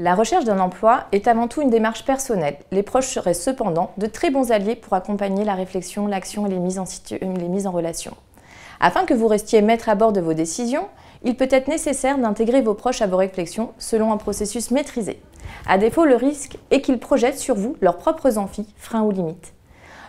La recherche d'un emploi est avant tout une démarche personnelle. Les proches seraient cependant de très bons alliés pour accompagner la réflexion, l'action et euh, les mises, en relation. Afin que vous restiez maître à bord de vos décisions, il peut être nécessaire d'intégrer vos proches à vos réflexions selon un processus maîtrisé. À défaut, le risque est qu'ils projettent sur vous leurs propres amphis, freins ou limites.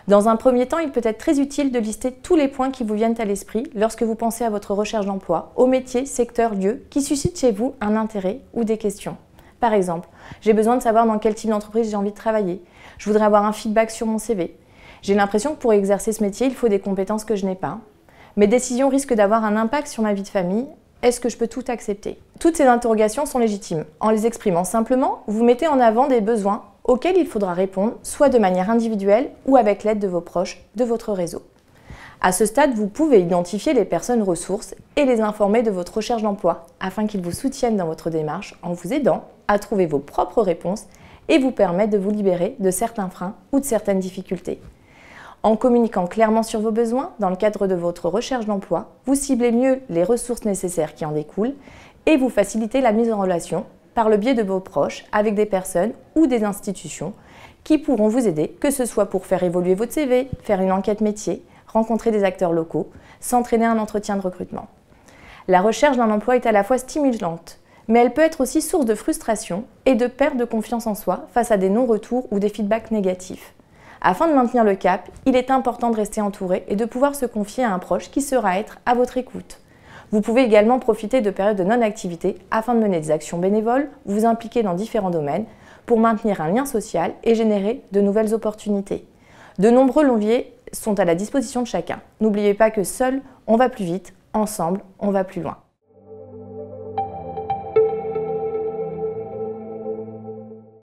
Dans un premier temps, il peut être très utile de lister tous les points qui vous viennent à l'esprit lorsque vous pensez à votre recherche d'emploi, au métier, secteur, lieux, qui suscitent chez vous un intérêt ou des questions. Par exemple, j'ai besoin de savoir dans quel type d'entreprise j'ai envie de travailler. Je voudrais avoir un feedback sur mon CV. J'ai l'impression que pour exercer ce métier, il faut des compétences que je n'ai pas. Mes décisions risquent d'avoir un impact sur ma vie de famille. Est-ce que je peux tout accepter Toutes ces interrogations sont légitimes. En les exprimant simplement, vous mettez en avant des besoins auxquels il faudra répondre, soit de manière individuelle ou avec l'aide de vos proches, de votre réseau. À ce stade, vous pouvez identifier les personnes ressources et les informer de votre recherche d'emploi afin qu'ils vous soutiennent dans votre démarche en vous aidant à trouver vos propres réponses et vous permettent de vous libérer de certains freins ou de certaines difficultés. En communiquant clairement sur vos besoins dans le cadre de votre recherche d'emploi, vous ciblez mieux les ressources nécessaires qui en découlent et vous facilitez la mise en relation par le biais de vos proches avec des personnes ou des institutions qui pourront vous aider, que ce soit pour faire évoluer votre CV, faire une enquête métier, rencontrer des acteurs locaux, s'entraîner à un entretien de recrutement. La recherche d'un emploi est à la fois stimulante, mais elle peut être aussi source de frustration et de perte de confiance en soi face à des non-retours ou des feedbacks négatifs. Afin de maintenir le cap, il est important de rester entouré et de pouvoir se confier à un proche qui sera être à votre écoute. Vous pouvez également profiter de périodes de non-activité afin de mener des actions bénévoles, vous impliquer dans différents domaines pour maintenir un lien social et générer de nouvelles opportunités. De nombreux leviers sont à la disposition de chacun. N'oubliez pas que seul, on va plus vite, ensemble, on va plus loin.